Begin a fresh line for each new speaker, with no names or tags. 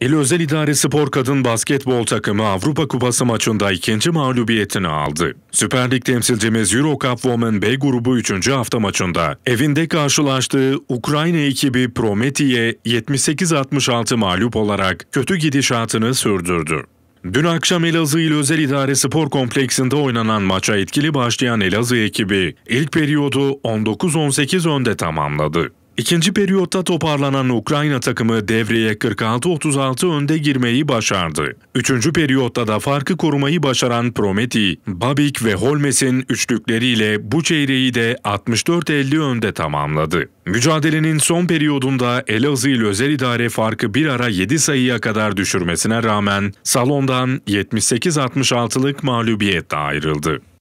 İl Özel İdare Spor Kadın Basketbol Takımı Avrupa Kupası maçında ikinci mağlubiyetini aldı. Süper Lig temsilcimiz Euro Cup Women B grubu 3. hafta maçında evinde karşılaştığı Ukrayna ekibi Prometi'ye 78-66 mağlup olarak kötü gidişatını sürdürdü. Dün akşam Elazığ İl Özel İdare Spor Kompleksinde oynanan maça etkili başlayan Elazığ ekibi ilk periyodu 19-18 önde tamamladı. İkinci periyotta toparlanan Ukrayna takımı devreye 46-36 önde girmeyi başardı. Üçüncü periyotta da farkı korumayı başaran Prometi, Babik ve Holmes'in üçlükleriyle bu çeyreği de 64-50 önde tamamladı. Mücadelenin son periyodunda Elazığ ile özel idare farkı bir ara 7 sayıya kadar düşürmesine rağmen salondan 78-66'lık mağlubiyetle ayrıldı.